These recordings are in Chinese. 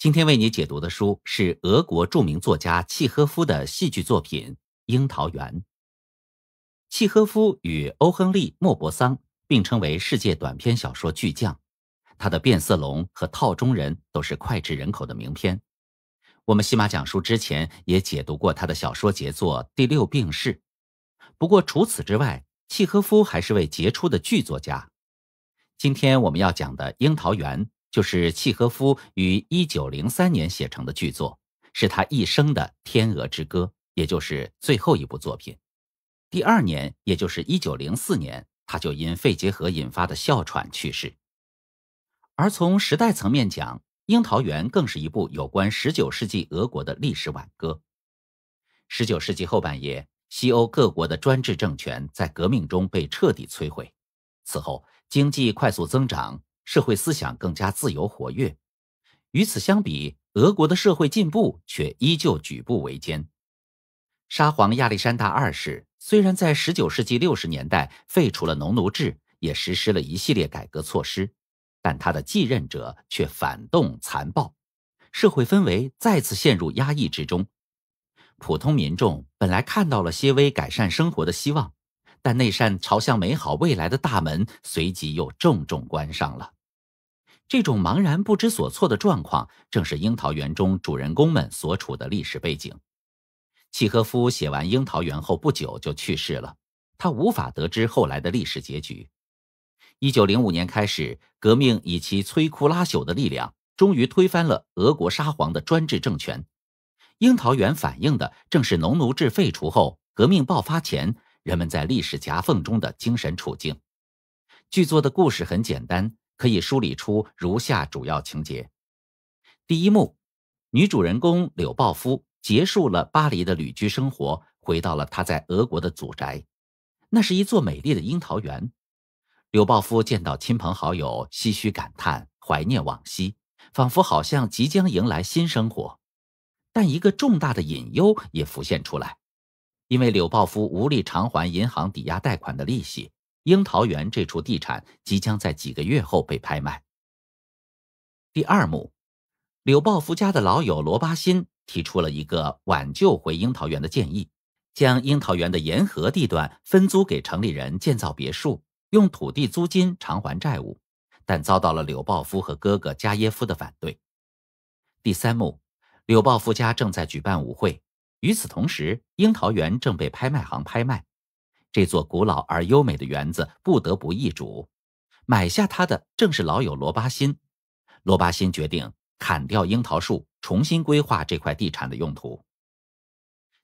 今天为你解读的书是俄国著名作家契诃夫的戏剧作品《樱桃园》。契诃夫与欧·亨利、莫泊桑并称为世界短篇小说巨匠，他的《变色龙》和《套中人》都是脍炙人口的名篇。我们喜马讲书之前也解读过他的小说杰作《第六病室》，不过除此之外，契诃夫还是位杰出的剧作家。今天我们要讲的《樱桃园》。就是契诃夫于一九零三年写成的巨作，是他一生的《天鹅之歌》，也就是最后一部作品。第二年，也就是一九零四年，他就因肺结核引发的哮喘去世。而从时代层面讲，《樱桃园》更是一部有关十九世纪俄国的历史挽歌。十九世纪后半叶，西欧各国的专制政权在革命中被彻底摧毁，此后经济快速增长。社会思想更加自由活跃，与此相比，俄国的社会进步却依旧举步维艰。沙皇亚历山大二世虽然在19世纪60年代废除了农奴制，也实施了一系列改革措施，但他的继任者却反动残暴，社会氛围再次陷入压抑之中。普通民众本来看到了些微改善生活的希望。但那扇朝向美好未来的大门随即又重重关上了。这种茫然不知所措的状况，正是《樱桃园》中主人公们所处的历史背景。契诃夫写完《樱桃园》后不久就去世了，他无法得知后来的历史结局。一九零五年开始，革命以其摧枯拉朽的力量，终于推翻了俄国沙皇的专制政权。《樱桃园》反映的正是农奴制废除后，革命爆发前。人们在历史夹缝中的精神处境。剧作的故事很简单，可以梳理出如下主要情节：第一幕，女主人公柳鲍夫结束了巴黎的旅居生活，回到了她在俄国的祖宅，那是一座美丽的樱桃园。柳鲍夫见到亲朋好友，唏嘘感叹，怀念往昔，仿佛好像即将迎来新生活，但一个重大的隐忧也浮现出来。因为柳抱夫无力偿还银行抵押贷款的利息，樱桃园这处地产即将在几个月后被拍卖。第二幕，柳抱夫家的老友罗巴辛提出了一个挽救回樱桃园的建议：将樱桃园的沿河地段分租给城里人建造别墅，用土地租金偿还债务。但遭到了柳抱夫和哥哥加耶夫的反对。第三幕，柳抱夫家正在举办舞会。与此同时，樱桃园正被拍卖行拍卖。这座古老而优美的园子不得不易主。买下它的正是老友罗巴辛。罗巴辛决定砍掉樱桃树，重新规划这块地产的用途。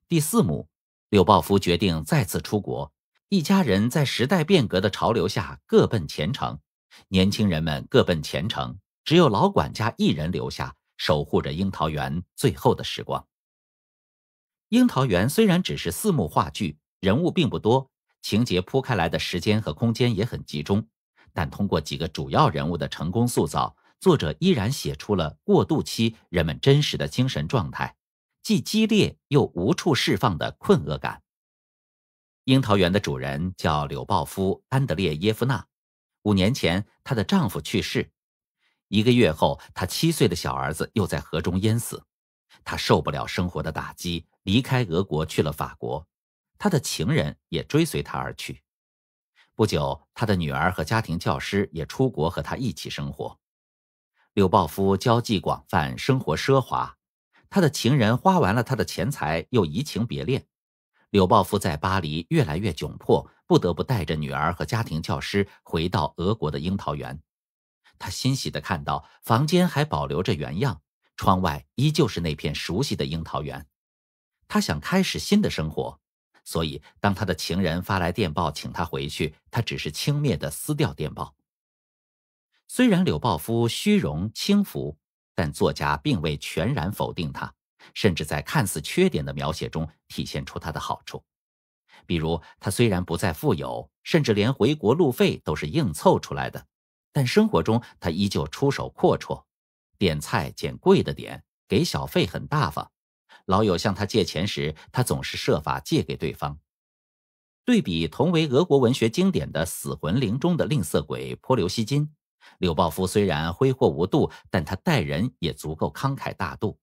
第四幕，柳抱夫决定再次出国。一家人在时代变革的潮流下各奔前程，年轻人们各奔前程，只有老管家一人留下，守护着樱桃园最后的时光。《樱桃园》虽然只是四幕话剧，人物并不多，情节铺开来的时间和空间也很集中，但通过几个主要人物的成功塑造，作者依然写出了过渡期人们真实的精神状态，既激烈又无处释放的困厄感。樱桃园的主人叫柳鲍夫·安德烈耶夫纳，五年前她的丈夫去世，一个月后她七岁的小儿子又在河中淹死，她受不了生活的打击。离开俄国去了法国，他的情人也追随他而去。不久，他的女儿和家庭教师也出国和他一起生活。柳鲍夫交际广泛，生活奢华。他的情人花完了他的钱财，又移情别恋。柳鲍夫在巴黎越来越窘迫，不得不带着女儿和家庭教师回到俄国的樱桃园。他欣喜地看到，房间还保留着原样，窗外依旧是那片熟悉的樱桃园。他想开始新的生活，所以当他的情人发来电报请他回去，他只是轻蔑地撕掉电报。虽然柳抱夫虚荣轻浮，但作家并未全然否定他，甚至在看似缺点的描写中体现出他的好处。比如，他虽然不再富有，甚至连回国路费都是硬凑出来的，但生活中他依旧出手阔绰，点菜捡贵的点，给小费很大方。老友向他借钱时，他总是设法借给对方。对比同为俄国文学经典的《死魂灵》中的吝啬鬼泼留西金，柳抱夫虽然挥霍无度，但他待人也足够慷慨大度。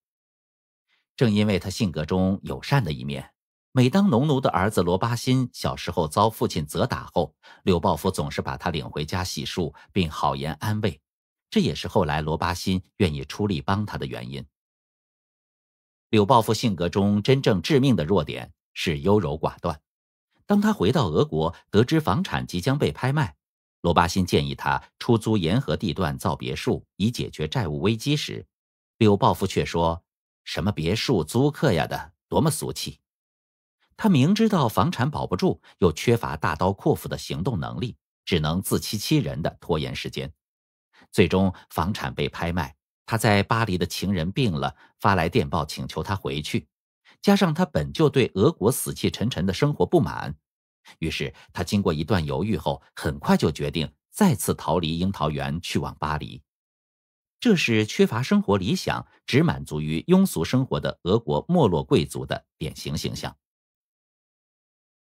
正因为他性格中友善的一面，每当农奴的儿子罗巴辛小时候遭父亲责打后，柳抱夫总是把他领回家洗漱，并好言安慰。这也是后来罗巴辛愿意出力帮他的原因。柳抱夫性格中真正致命的弱点是优柔寡断。当他回到俄国，得知房产即将被拍卖，罗巴辛建议他出租沿河地段造别墅，以解决债务危机时，柳抱夫却说什么“别墅租客呀的，多么俗气！”他明知道房产保不住，又缺乏大刀阔斧的行动能力，只能自欺欺人的拖延时间。最终，房产被拍卖。他在巴黎的情人病了，发来电报请求他回去，加上他本就对俄国死气沉沉的生活不满，于是他经过一段犹豫后，很快就决定再次逃离樱桃园，去往巴黎。这是缺乏生活理想、只满足于庸俗生活的俄国没落贵族的典型形象。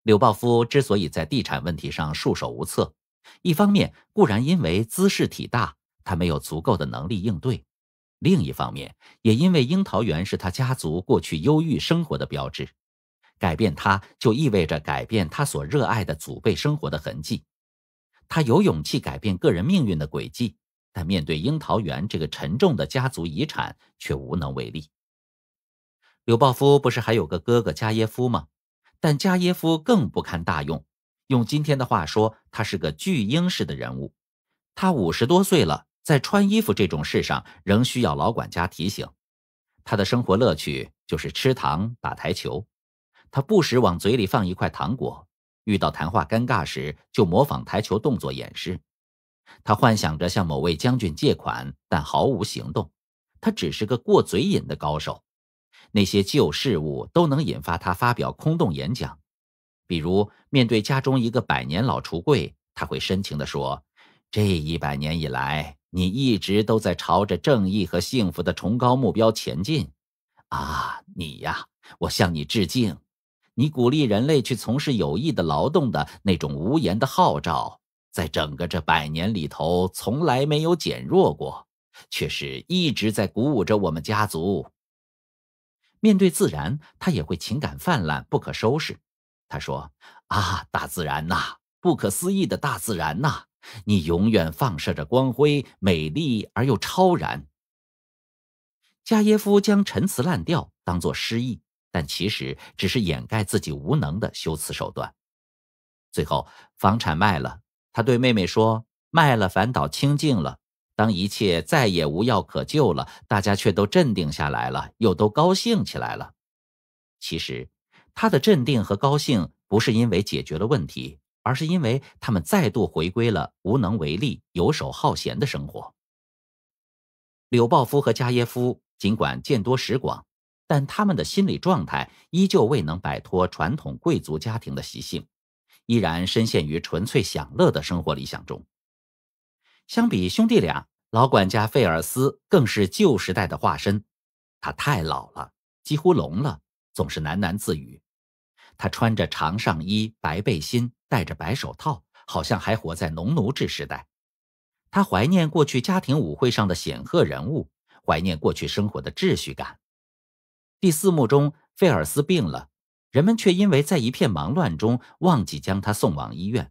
柳鲍夫之所以在地产问题上束手无策，一方面固然因为资势体大，他没有足够的能力应对。另一方面，也因为樱桃园是他家族过去忧郁生活的标志，改变它就意味着改变他所热爱的祖辈生活的痕迹。他有勇气改变个人命运的轨迹，但面对樱桃园这个沉重的家族遗产，却无能为力。柳抱夫不是还有个哥哥加耶夫吗？但加耶夫更不堪大用。用今天的话说，他是个巨婴式的人物。他五十多岁了。在穿衣服这种事上，仍需要老管家提醒。他的生活乐趣就是吃糖、打台球。他不时往嘴里放一块糖果，遇到谈话尴尬时就模仿台球动作演示。他幻想着向某位将军借款，但毫无行动。他只是个过嘴瘾的高手。那些旧事物都能引发他发表空洞演讲。比如，面对家中一个百年老橱柜，他会深情地说：“这一百年以来。”你一直都在朝着正义和幸福的崇高目标前进，啊，你呀，我向你致敬。你鼓励人类去从事有益的劳动的那种无言的号召，在整个这百年里头从来没有减弱过，却是一直在鼓舞着我们家族。面对自然，他也会情感泛滥不可收拾。他说：“啊，大自然呐，不可思议的大自然呐。”你永远放射着光辉，美丽而又超然。加耶夫将陈词滥调当作诗意，但其实只是掩盖自己无能的修辞手段。最后，房产卖了，他对妹妹说：“卖了，反倒清净了。”当一切再也无药可救了，大家却都镇定下来了，又都高兴起来了。其实，他的镇定和高兴不是因为解决了问题。而是因为他们再度回归了无能为力、游手好闲的生活。柳鲍夫和加耶夫尽管见多识广，但他们的心理状态依旧未能摆脱传统贵族家庭的习性，依然深陷于纯粹享乐的生活理想中。相比兄弟俩，老管家费尔斯更是旧时代的化身，他太老了，几乎聋了，总是喃喃自语。他穿着长上衣、白背心。戴着白手套，好像还活在农奴制时代。他怀念过去家庭舞会上的显赫人物，怀念过去生活的秩序感。第四幕中，费尔斯病了，人们却因为在一片忙乱中忘记将他送往医院。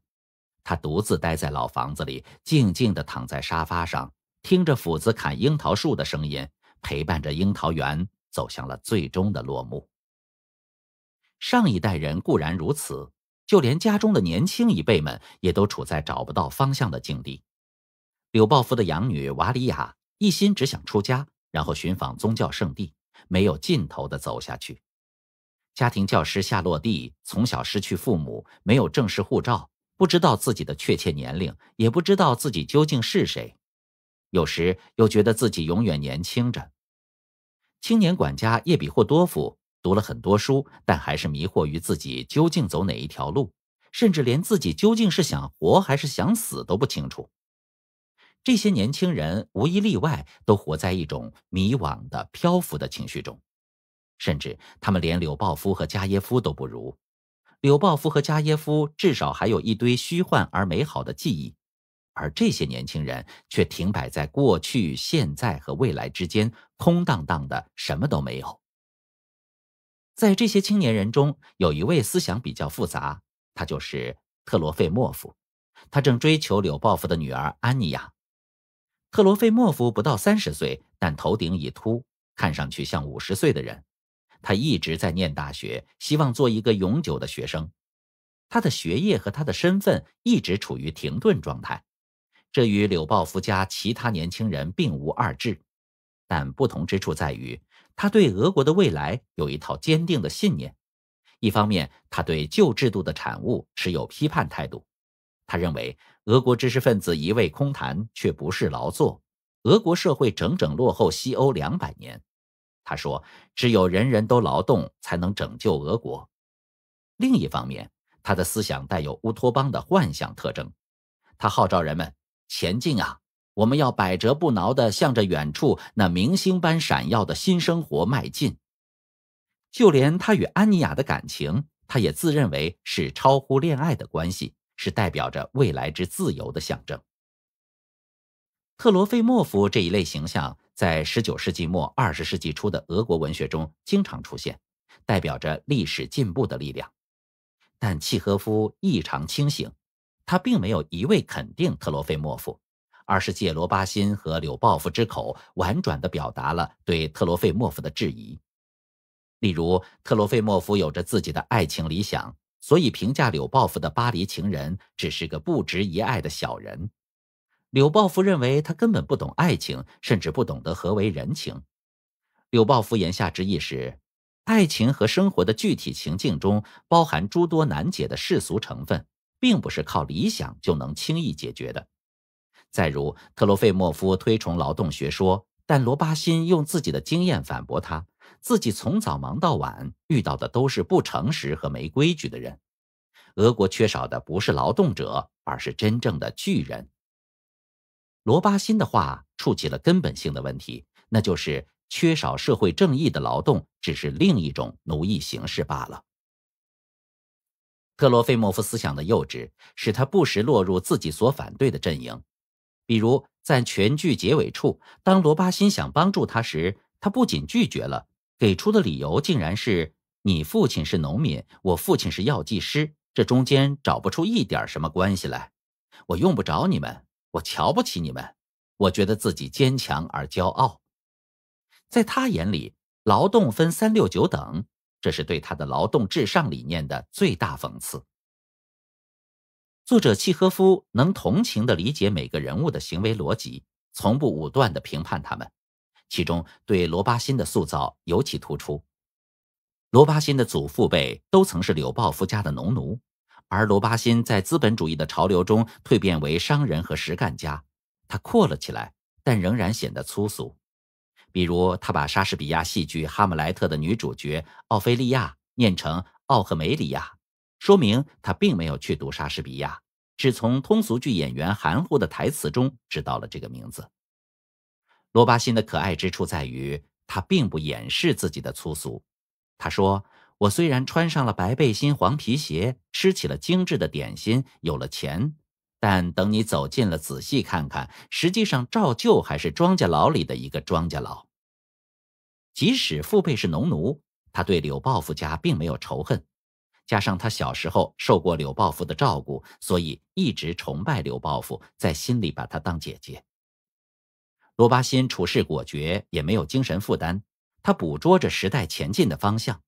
他独自待在老房子里，静静地躺在沙发上，听着斧子砍樱桃树的声音，陪伴着樱桃园走向了最终的落幕。上一代人固然如此。就连家中的年轻一辈们也都处在找不到方向的境地。柳抱夫的养女瓦里亚一心只想出家，然后寻访宗教圣地，没有尽头的走下去。家庭教师夏洛蒂从小失去父母，没有正式护照，不知道自己的确切年龄，也不知道自己究竟是谁，有时又觉得自己永远年轻着。青年管家叶比霍多夫。读了很多书，但还是迷惑于自己究竟走哪一条路，甚至连自己究竟是想活还是想死都不清楚。这些年轻人无一例外都活在一种迷惘的漂浮的情绪中，甚至他们连柳鲍夫和加耶夫都不如。柳鲍夫和加耶夫至少还有一堆虚幻而美好的记忆，而这些年轻人却停摆在过去、现在和未来之间，空荡荡的，什么都没有。在这些青年人中，有一位思想比较复杂，他就是特罗费莫夫。他正追求柳鲍夫的女儿安妮亚。特罗费莫夫不到三十岁，但头顶已秃，看上去像五十岁的人。他一直在念大学，希望做一个永久的学生。他的学业和他的身份一直处于停顿状态，这与柳鲍夫家其他年轻人并无二致，但不同之处在于。他对俄国的未来有一套坚定的信念。一方面，他对旧制度的产物持有批判态度。他认为俄国知识分子一味空谈却不是劳作，俄国社会整整落后西欧两百年。他说：“只有人人都劳动，才能拯救俄国。”另一方面，他的思想带有乌托邦的幻想特征。他号召人们前进啊！我们要百折不挠地向着远处那明星般闪耀的新生活迈进。就连他与安妮亚的感情，他也自认为是超乎恋爱的关系，是代表着未来之自由的象征。特罗菲莫夫这一类形象在十九世纪末二十世纪初的俄国文学中经常出现，代表着历史进步的力量。但契诃夫异常清醒，他并没有一味肯定特罗菲莫夫。而是借罗巴辛和柳鲍夫之口，婉转地表达了对特罗费莫夫的质疑。例如，特罗费莫夫有着自己的爱情理想，所以评价柳鲍夫的巴黎情人只是个不值一爱的小人。柳鲍夫认为他根本不懂爱情，甚至不懂得何为人情。柳鲍夫言下之意是，爱情和生活的具体情境中包含诸多难解的世俗成分，并不是靠理想就能轻易解决的。再如，特洛费莫夫推崇劳动学说，但罗巴辛用自己的经验反驳他：自己从早忙到晚，遇到的都是不诚实和没规矩的人。俄国缺少的不是劳动者，而是真正的巨人。罗巴辛的话触及了根本性的问题，那就是缺少社会正义的劳动，只是另一种奴役形式罢了。特洛费莫夫思想的幼稚，使他不时落入自己所反对的阵营。比如，在全剧结尾处，当罗巴心想帮助他时，他不仅拒绝了，给出的理由竟然是：“你父亲是农民，我父亲是药剂师，这中间找不出一点什么关系来。”我用不着你们，我瞧不起你们，我觉得自己坚强而骄傲。在他眼里，劳动分三六九等，这是对他的劳动至上理念的最大讽刺。作者契诃夫能同情的理解每个人物的行为逻辑，从不武断的评判他们。其中对罗巴辛的塑造尤其突出。罗巴辛的祖父辈都曾是柳鲍夫家的农奴，而罗巴辛在资本主义的潮流中蜕变为商人和实干家。他阔了起来，但仍然显得粗俗。比如，他把莎士比亚戏剧《哈姆莱特》的女主角奥菲利亚念成奥赫梅里亚。说明他并没有去读莎士比亚，只从通俗剧演员含糊的台词中知道了这个名字。罗巴辛的可爱之处在于他并不掩饰自己的粗俗。他说：“我虽然穿上了白背心、黄皮鞋，吃起了精致的点心，有了钱，但等你走近了，仔细看看，实际上照旧还是庄稼佬里的一个庄稼佬。即使父辈是农奴，他对柳抱夫家并没有仇恨。”加上他小时候受过柳抱夫的照顾，所以一直崇拜柳抱夫，在心里把他当姐姐。罗巴辛处事果决，也没有精神负担。他捕捉着时代前进的方向。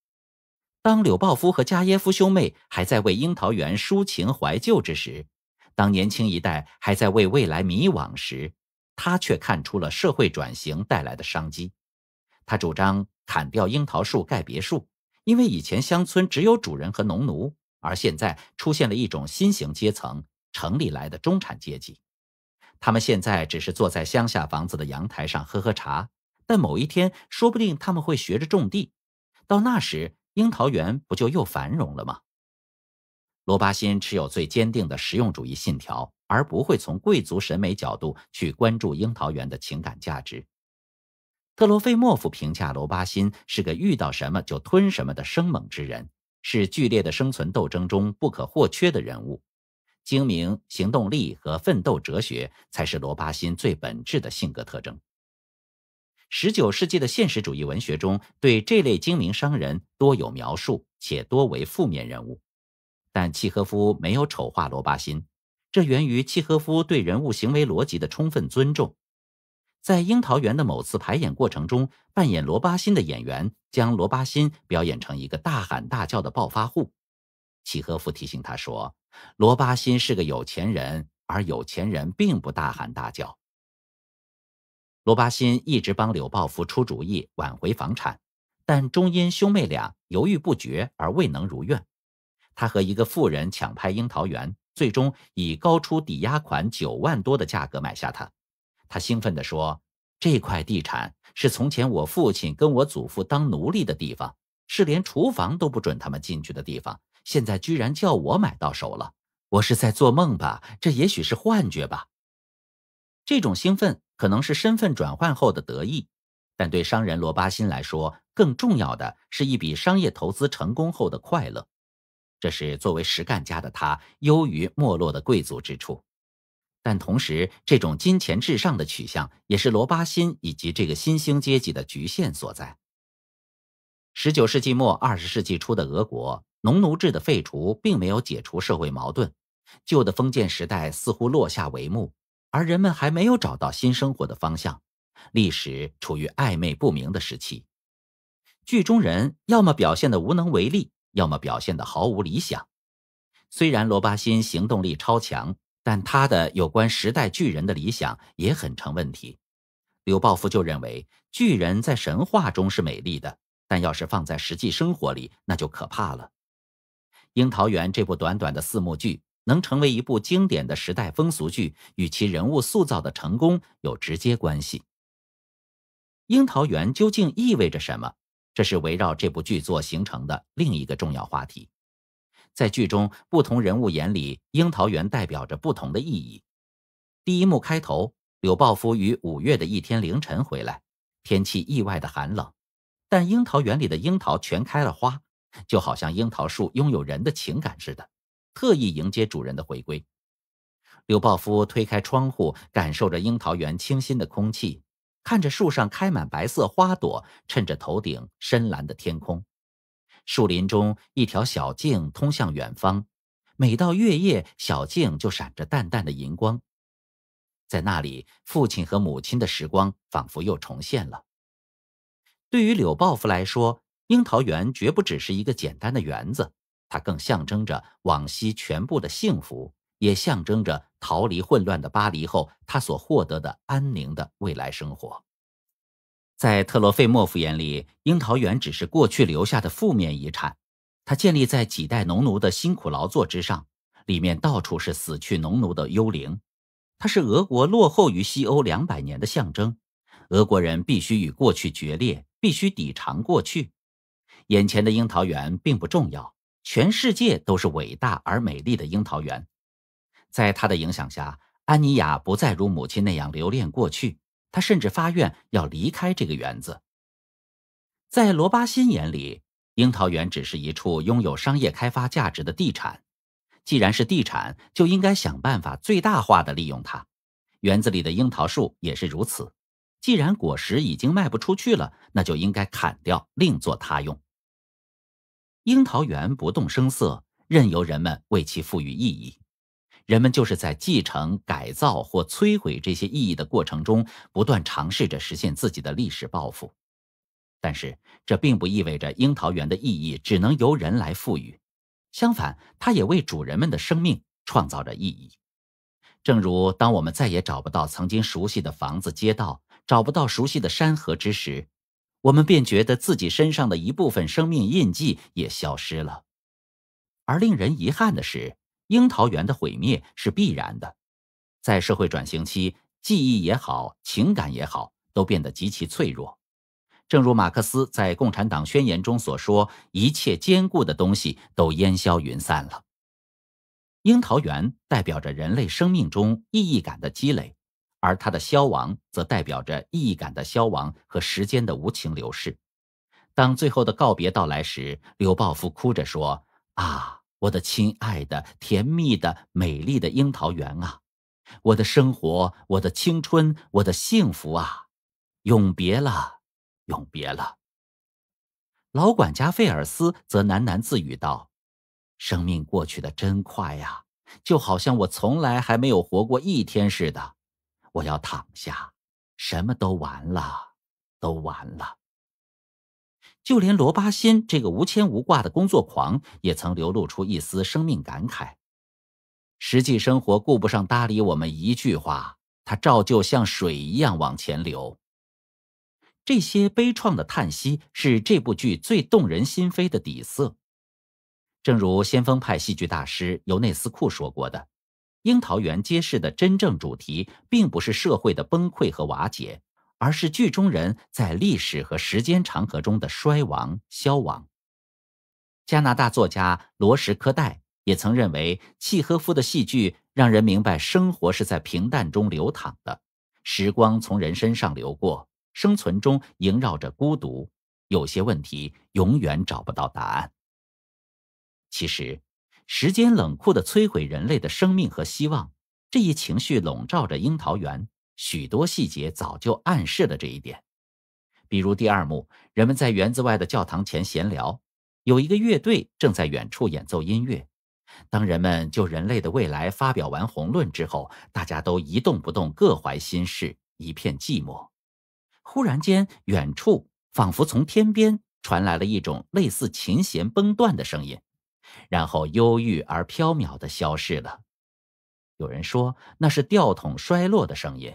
当柳抱夫和加耶夫兄妹还在为樱桃园抒情怀旧之时，当年轻一代还在为未来迷惘时，他却看出了社会转型带来的商机。他主张砍掉樱桃树盖别墅。因为以前乡村只有主人和农奴，而现在出现了一种新型阶层——城里来的中产阶级。他们现在只是坐在乡下房子的阳台上喝喝茶，但某一天说不定他们会学着种地。到那时，樱桃园不就又繁荣了吗？罗巴辛持有最坚定的实用主义信条，而不会从贵族审美角度去关注樱桃园的情感价值。特罗菲莫夫评价罗巴辛是个遇到什么就吞什么的生猛之人，是剧烈的生存斗争中不可或缺的人物。精明、行动力和奋斗哲学才是罗巴辛最本质的性格特征。十九世纪的现实主义文学中对这类精明商人多有描述，且多为负面人物。但契诃夫没有丑化罗巴辛，这源于契诃夫对人物行为逻辑的充分尊重。在樱桃园的某次排演过程中，扮演罗巴新的演员将罗巴新表演成一个大喊大叫的暴发户。契诃夫提醒他说：“罗巴新是个有钱人，而有钱人并不大喊大叫。”罗巴新一直帮柳抱夫出主意挽回房产，但终因兄妹俩犹豫不决而未能如愿。他和一个富人抢拍樱桃园，最终以高出抵押款九万多的价格买下它。他兴奋地说：“这块地产是从前我父亲跟我祖父当奴隶的地方，是连厨房都不准他们进去的地方。现在居然叫我买到手了！我是在做梦吧？这也许是幻觉吧？”这种兴奋可能是身份转换后的得意，但对商人罗巴辛来说，更重要的是一笔商业投资成功后的快乐。这是作为实干家的他优于没落的贵族之处。但同时，这种金钱至上的取向也是罗巴辛以及这个新兴阶级的局限所在。十九世纪末二十世纪初的俄国，农奴制的废除并没有解除社会矛盾，旧的封建时代似乎落下帷幕，而人们还没有找到新生活的方向，历史处于暧昧不明的时期。剧中人要么表现的无能为力，要么表现的毫无理想。虽然罗巴辛行动力超强。但他的有关时代巨人的理想也很成问题。柳抱夫就认为，巨人在神话中是美丽的，但要是放在实际生活里，那就可怕了。《樱桃园》这部短短的四幕剧能成为一部经典的时代风俗剧，与其人物塑造的成功有直接关系。《樱桃园》究竟意味着什么？这是围绕这部剧作形成的另一个重要话题。在剧中，不同人物眼里，樱桃园代表着不同的意义。第一幕开头，柳抱夫于五月的一天凌晨回来，天气意外的寒冷，但樱桃园里的樱桃全开了花，就好像樱桃树拥有人的情感似的，特意迎接主人的回归。柳抱夫推开窗户，感受着樱桃园清新的空气，看着树上开满白色花朵，衬着头顶深蓝的天空。树林中一条小径通向远方，每到月夜，小径就闪着淡淡的银光。在那里，父亲和母亲的时光仿佛又重现了。对于柳抱夫来说，樱桃园绝不只是一个简单的园子，它更象征着往昔全部的幸福，也象征着逃离混乱的巴黎后他所获得的安宁的未来生活。在特洛费莫夫眼里，樱桃园只是过去留下的负面遗产，它建立在几代农奴的辛苦劳作之上，里面到处是死去农奴的幽灵，它是俄国落后于西欧两百年的象征，俄国人必须与过去决裂，必须抵偿过去。眼前的樱桃园并不重要，全世界都是伟大而美丽的樱桃园。在他的影响下，安妮亚不再如母亲那样留恋过去。他甚至发愿要离开这个园子。在罗巴辛眼里，樱桃园只是一处拥有商业开发价值的地产。既然是地产，就应该想办法最大化的利用它。园子里的樱桃树也是如此。既然果实已经卖不出去了，那就应该砍掉，另作他用。樱桃园不动声色，任由人们为其赋予意义。人们就是在继承、改造或摧毁这些意义的过程中，不断尝试着实现自己的历史抱负。但是，这并不意味着樱桃园的意义只能由人来赋予。相反，它也为主人们的生命创造着意义。正如，当我们再也找不到曾经熟悉的房子、街道，找不到熟悉的山河之时，我们便觉得自己身上的一部分生命印记也消失了。而令人遗憾的是。樱桃园的毁灭是必然的，在社会转型期，记忆也好，情感也好，都变得极其脆弱。正如马克思在《共产党宣言》中所说：“一切坚固的东西都烟消云散了。”樱桃园代表着人类生命中意义感的积累，而它的消亡则代表着意义感的消亡和时间的无情流逝。当最后的告别到来时，柳抱负哭着说：“啊！”我的亲爱的、甜蜜的、美丽的樱桃园啊，我的生活、我的青春、我的幸福啊，永别了，永别了。老管家费尔斯则喃喃自语道：“生命过去的真快呀，就好像我从来还没有活过一天似的。我要躺下，什么都完了，都完了。”就连罗巴辛这个无牵无挂的工作狂，也曾流露出一丝生命感慨。实际生活顾不上搭理我们一句话，他照旧像水一样往前流。这些悲怆的叹息，是这部剧最动人心扉的底色。正如先锋派戏剧大师尤内斯库说过的：“《樱桃园》揭示的真正主题，并不是社会的崩溃和瓦解。”而是剧中人在历史和时间长河中的衰亡消亡。加拿大作家罗什科代也曾认为，契诃夫的戏剧让人明白，生活是在平淡中流淌的，时光从人身上流过，生存中萦绕着孤独，有些问题永远找不到答案。其实，时间冷酷地摧毁人类的生命和希望，这一情绪笼罩着樱桃园。许多细节早就暗示了这一点，比如第二幕，人们在园子外的教堂前闲聊，有一个乐队正在远处演奏音乐。当人们就人类的未来发表完宏论之后，大家都一动不动，各怀心事，一片寂寞。忽然间，远处仿佛从天边传来了一种类似琴弦崩断的声音，然后忧郁而飘渺的消逝了。有人说那是吊桶摔落的声音。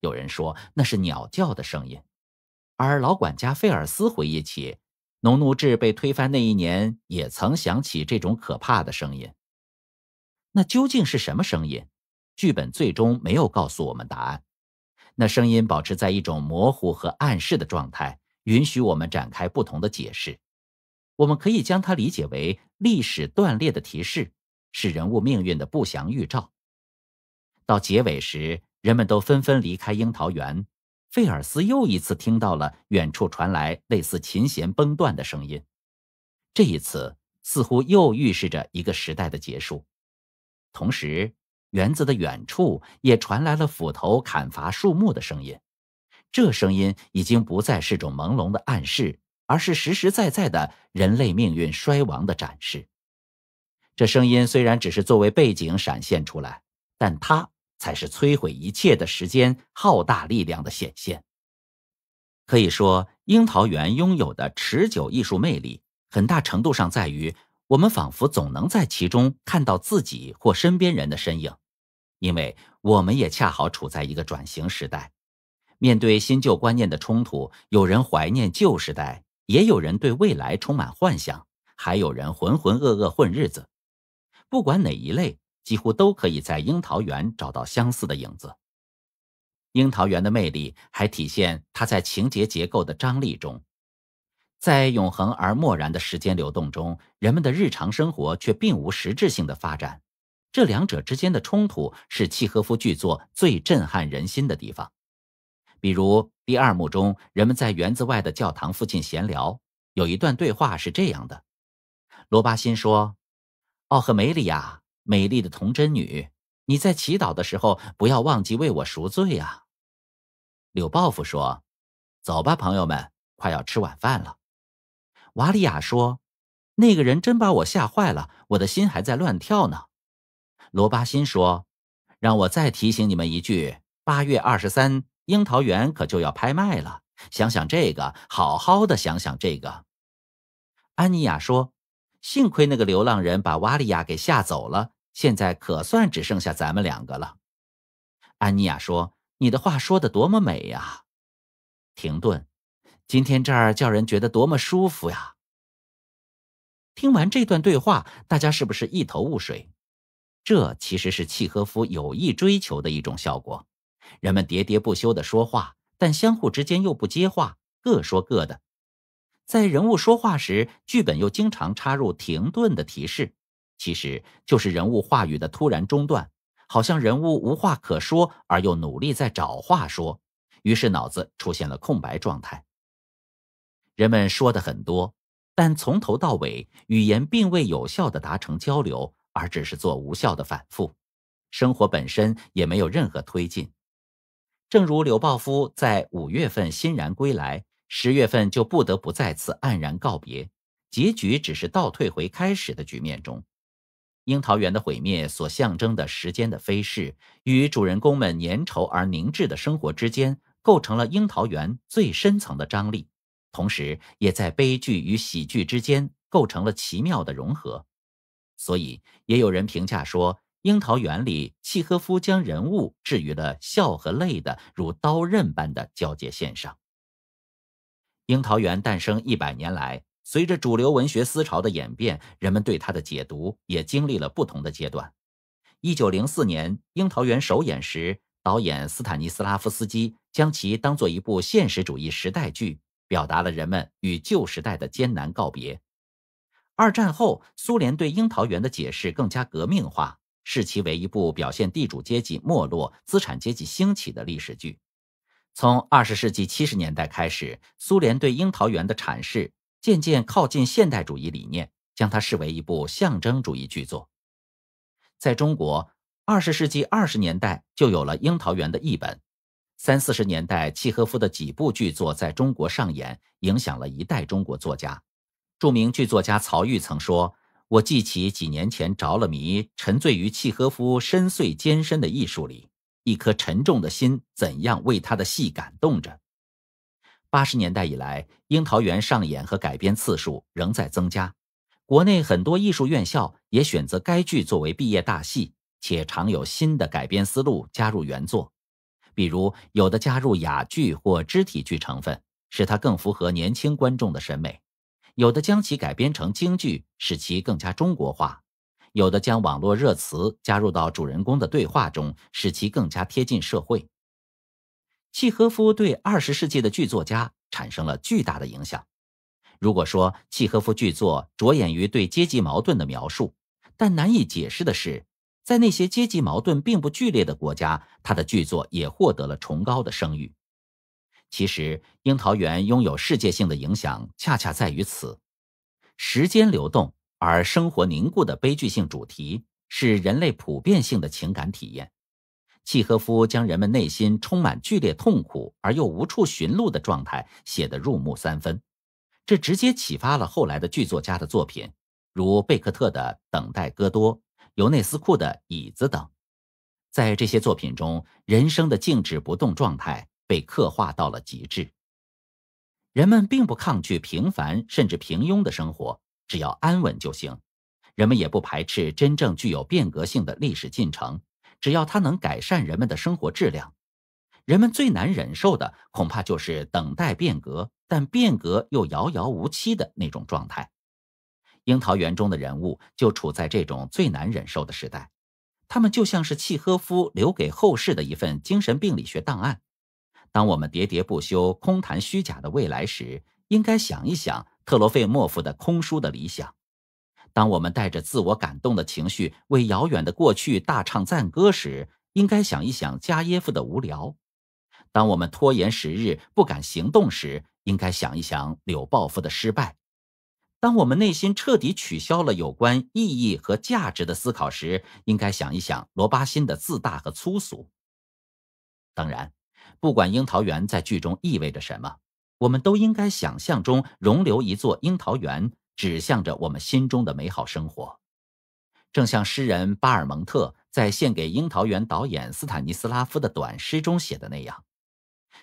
有人说那是鸟叫的声音，而老管家费尔斯回忆起农奴制被推翻那一年，也曾响起这种可怕的声音。那究竟是什么声音？剧本最终没有告诉我们答案。那声音保持在一种模糊和暗示的状态，允许我们展开不同的解释。我们可以将它理解为历史断裂的提示，是人物命运的不祥预兆。到结尾时。人们都纷纷离开樱桃园，费尔斯又一次听到了远处传来类似琴弦崩断的声音，这一次似乎又预示着一个时代的结束。同时，园子的远处也传来了斧头砍伐树木的声音，这声音已经不再是种朦胧的暗示，而是实实在在的人类命运衰亡的展示。这声音虽然只是作为背景闪现出来，但它。才是摧毁一切的时间浩大力量的显现。可以说，樱桃园拥有的持久艺术魅力，很大程度上在于我们仿佛总能在其中看到自己或身边人的身影。因为我们也恰好处在一个转型时代，面对新旧观念的冲突，有人怀念旧时代，也有人对未来充满幻想，还有人浑浑噩噩混日子。不管哪一类。几乎都可以在樱桃园找到相似的影子。樱桃园的魅力还体现它在情节结构的张力中，在永恒而漠然的时间流动中，人们的日常生活却并无实质性的发展。这两者之间的冲突是契诃夫剧作最震撼人心的地方。比如第二幕中，人们在园子外的教堂附近闲聊，有一段对话是这样的：罗巴辛说：“奥赫梅里亚。”美丽的童贞女，你在祈祷的时候不要忘记为我赎罪啊！柳抱夫说：“走吧，朋友们，快要吃晚饭了。”瓦利亚说：“那个人真把我吓坏了，我的心还在乱跳呢。”罗巴辛说：“让我再提醒你们一句，八月二十三樱桃园可就要拍卖了。想想这个，好好的想想这个。”安妮亚说：“幸亏那个流浪人把瓦利亚给吓走了。”现在可算只剩下咱们两个了，安妮亚说：“你的话说的多么美呀！”停顿，今天这儿叫人觉得多么舒服呀！听完这段对话，大家是不是一头雾水？这其实是契诃夫有意追求的一种效果。人们喋喋不休地说话，但相互之间又不接话，各说各的。在人物说话时，剧本又经常插入停顿的提示。其实就是人物话语的突然中断，好像人物无话可说，而又努力在找话说，于是脑子出现了空白状态。人们说的很多，但从头到尾，语言并未有效的达成交流，而只是做无效的反复。生活本身也没有任何推进。正如柳抱夫在五月份欣然归来，十月份就不得不再次黯然告别，结局只是倒退回开始的局面中。樱桃园的毁灭所象征的时间的飞逝，与主人公们粘稠而凝滞的生活之间，构成了樱桃园最深层的张力，同时也在悲剧与喜剧之间构成了奇妙的融合。所以，也有人评价说，《樱桃园》里契诃夫将人物置于了笑和泪的如刀刃般的交界线上。樱桃园诞生一百年来。随着主流文学思潮的演变，人们对它的解读也经历了不同的阶段。一九零四年《樱桃园》首演时，导演斯坦尼斯拉夫斯基将其当作一部现实主义时代剧，表达了人们与旧时代的艰难告别。二战后，苏联对《樱桃园》的解释更加革命化，视其为一部表现地主阶级没落、资产阶级兴起的历史剧。从二十世纪七十年代开始，苏联对《樱桃园》的阐释。渐渐靠近现代主义理念，将它视为一部象征主义剧作。在中国，二十世纪二十年代就有了《樱桃园》的译本，三四十年代契诃夫的几部剧作在中国上演，影响了一代中国作家。著名剧作家曹禺曾说：“我记起几年前着了迷，沉醉于契诃夫深邃艰深的艺术里，一颗沉重的心怎样为他的戏感动着。”八十年代以来，《樱桃园》上演和改编次数仍在增加。国内很多艺术院校也选择该剧作为毕业大戏，且常有新的改编思路加入原作。比如，有的加入哑剧或肢体剧成分，使它更符合年轻观众的审美；有的将其改编成京剧，使其更加中国化；有的将网络热词加入到主人公的对话中，使其更加贴近社会。契诃夫对二十世纪的剧作家产生了巨大的影响。如果说契诃夫剧作着眼于对阶级矛盾的描述，但难以解释的是，在那些阶级矛盾并不剧烈的国家，他的剧作也获得了崇高的声誉。其实，《樱桃园》拥有世界性的影响，恰恰在于此：时间流动而生活凝固的悲剧性主题，是人类普遍性的情感体验。契诃夫将人们内心充满剧烈痛苦而又无处寻路的状态写得入木三分，这直接启发了后来的剧作家的作品，如贝克特的《等待戈多》、尤内斯库的《椅子》等。在这些作品中，人生的静止不动状态被刻画到了极致。人们并不抗拒平凡甚至平庸的生活，只要安稳就行；人们也不排斥真正具有变革性的历史进程。只要它能改善人们的生活质量，人们最难忍受的恐怕就是等待变革，但变革又遥遥无期的那种状态。樱桃园中的人物就处在这种最难忍受的时代，他们就像是契诃夫留给后世的一份精神病理学档案。当我们喋喋不休、空谈虚假的未来时，应该想一想特罗费莫夫的空书的理想。当我们带着自我感动的情绪为遥远的过去大唱赞歌时，应该想一想加耶夫的无聊；当我们拖延时日不敢行动时，应该想一想柳鲍夫的失败；当我们内心彻底取消了有关意义和价值的思考时，应该想一想罗巴辛的自大和粗俗。当然，不管樱桃园在剧中意味着什么，我们都应该想象中容留一座樱桃园。指向着我们心中的美好生活，正像诗人巴尔蒙特在献给《樱桃园》导演斯坦尼斯拉夫的短诗中写的那样：“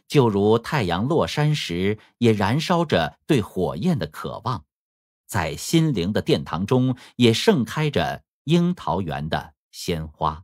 就如太阳落山时也燃烧着对火焰的渴望，在心灵的殿堂中也盛开着樱桃园的鲜花。”